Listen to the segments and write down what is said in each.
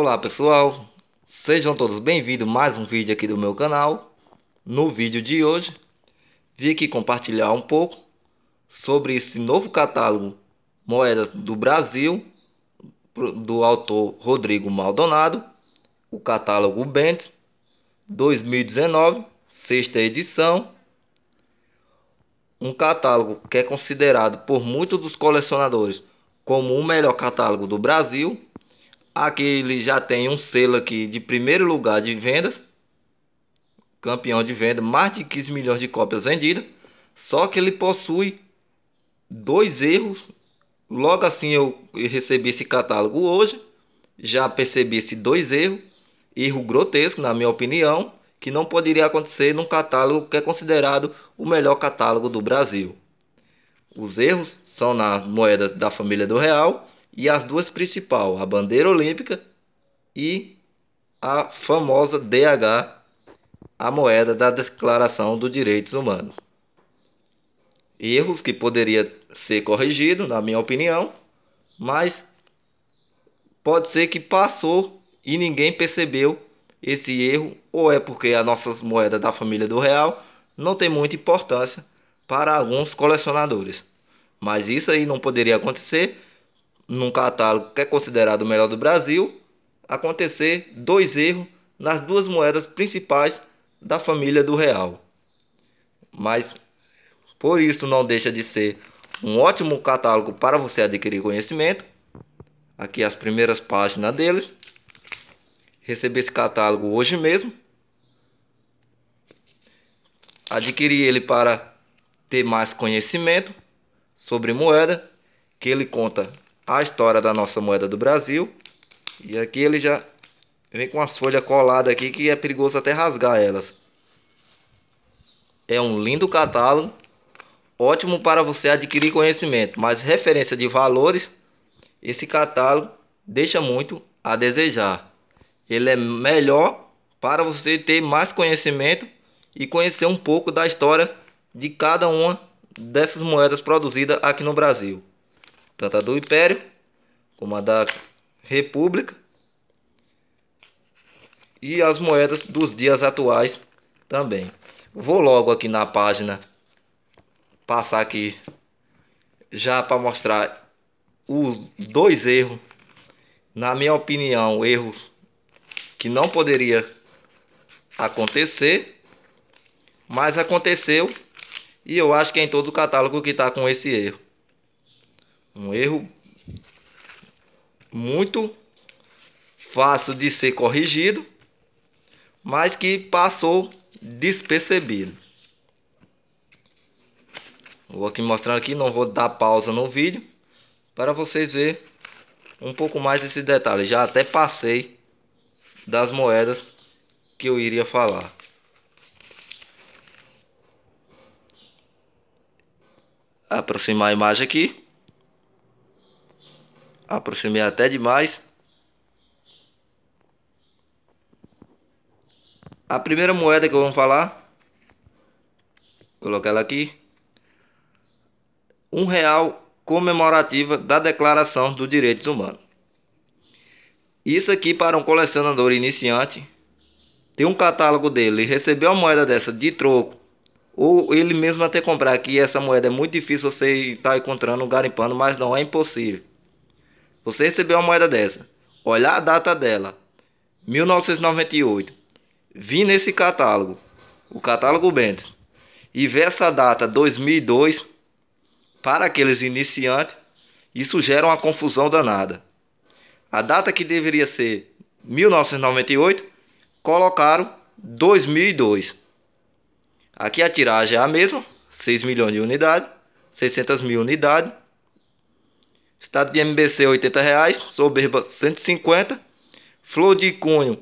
Olá pessoal, sejam todos bem-vindos a mais um vídeo aqui do meu canal. No vídeo de hoje, vim aqui compartilhar um pouco sobre esse novo catálogo Moedas do Brasil do autor Rodrigo Maldonado, o catálogo Bentes 2019, sexta edição. Um catálogo que é considerado por muitos dos colecionadores como o melhor catálogo do Brasil Aqui ele já tem um selo aqui de primeiro lugar de vendas. Campeão de venda, mais de 15 milhões de cópias vendidas. Só que ele possui dois erros. Logo assim eu recebi esse catálogo hoje. Já percebi esses dois erros. Erro grotesco, na minha opinião, que não poderia acontecer num catálogo que é considerado o melhor catálogo do Brasil. Os erros são nas moedas da família do real e as duas principais, a bandeira olímpica e a famosa DH, a moeda da Declaração dos Direitos Humanos. Erros que poderia ser corrigido, na minha opinião, mas pode ser que passou e ninguém percebeu esse erro, ou é porque as nossas moedas da família do real não tem muita importância para alguns colecionadores. Mas isso aí não poderia acontecer num catálogo que é considerado o melhor do Brasil, acontecer dois erros nas duas moedas principais da família do real. Mas por isso não deixa de ser um ótimo catálogo para você adquirir conhecimento. Aqui as primeiras páginas deles. Receber esse catálogo hoje mesmo. Adquirir ele para ter mais conhecimento sobre moeda, que ele conta a história da nossa moeda do Brasil. E aqui ele já vem com as folhas coladas aqui que é perigoso até rasgar elas. É um lindo catálogo, ótimo para você adquirir conhecimento, mas referência de valores, esse catálogo deixa muito a desejar. Ele é melhor para você ter mais conhecimento e conhecer um pouco da história de cada uma dessas moedas produzidas aqui no Brasil tanto a do Império como a da República e as moedas dos dias atuais também. Vou logo aqui na página passar aqui já para mostrar os dois erros, na minha opinião, erros que não poderia acontecer, mas aconteceu e eu acho que é em todo o catálogo que está com esse erro. Um erro muito fácil de ser corrigido, mas que passou despercebido. Vou aqui mostrando aqui, não vou dar pausa no vídeo para vocês verem um pouco mais desse detalhe Já até passei das moedas que eu iria falar. Aproximar a imagem aqui aproximei até demais. A primeira moeda que eu vou falar, colocar ela aqui, um real comemorativa da Declaração dos Direitos Humanos. Isso aqui para um colecionador iniciante, tem um catálogo dele e uma moeda dessa de troco, ou ele mesmo até comprar aqui, essa moeda é muito difícil você estar tá encontrando, garimpando, mas não é impossível. Você recebeu uma moeda dessa. Olhar a data dela. 1998. Vi nesse catálogo. O catálogo Bentes. E ver essa data 2002 para aqueles iniciantes, isso gera uma confusão danada. A data que deveria ser 1998, colocaram 2002. Aqui a tiragem é a mesma, 6 milhões de unidades, 600 mil unidades. Estado de MBC 80 reais, Soberba 150, Flor de Cunho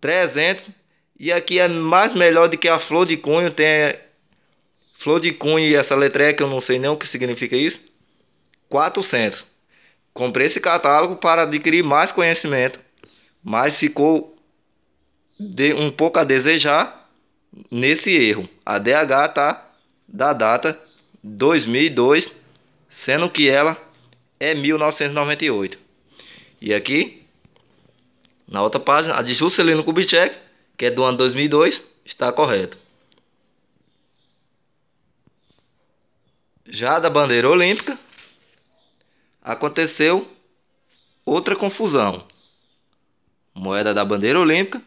300 e aqui é mais melhor do que a Flor de Cunho, tem é, Flor de Cunho e essa letreia que eu não sei nem o que significa isso, 400. Comprei esse catálogo para adquirir mais conhecimento, mas ficou de um pouco a desejar nesse erro. A DH tá da data 2002, sendo que ela é 1998. E aqui, na outra página, a de Juscelino Kubitschek, que é do ano 2002, está correta. Já da bandeira olímpica, aconteceu outra confusão. Moeda da bandeira olímpica,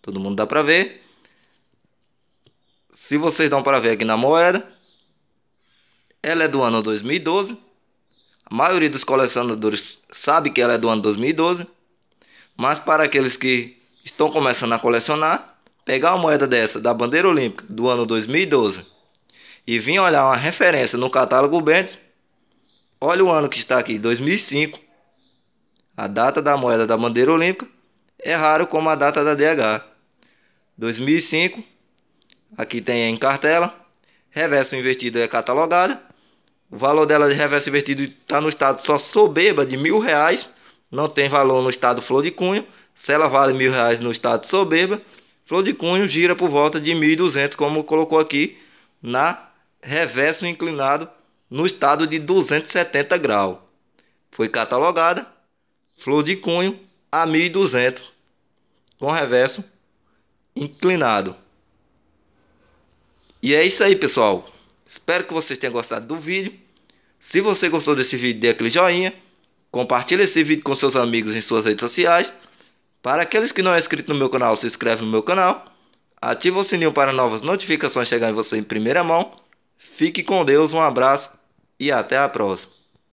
todo mundo dá para ver. Se vocês dão para ver aqui na moeda, ela é do ano 2012 a maioria dos colecionadores sabe que ela é do ano 2012, mas para aqueles que estão começando a colecionar, pegar uma moeda dessa da bandeira olímpica do ano 2012 e vir olhar uma referência no catálogo Bentes, olha o ano que está aqui, 2005. A data da moeda da bandeira olímpica é raro como a data da DH. 2005, aqui tem em cartela, reverso invertido é catalogada o valor dela de reverso invertido está no estado só soberba de mil reais, não tem valor no estado flor de cunho. Se ela vale mil reais no estado soberba, flor de cunho gira por volta de 1.200, como colocou aqui na reverso inclinado no estado de 270 graus. Foi catalogada flor de cunho a 1.200 com reverso inclinado. E é isso aí, pessoal. Espero que vocês tenham gostado do vídeo. Se você gostou desse vídeo, dê aquele joinha. Compartilhe esse vídeo com seus amigos em suas redes sociais. Para aqueles que não é inscrito no meu canal, se inscreve no meu canal. Ativa o sininho para novas notificações chegarem em você em primeira mão. Fique com Deus, um abraço e até a próxima.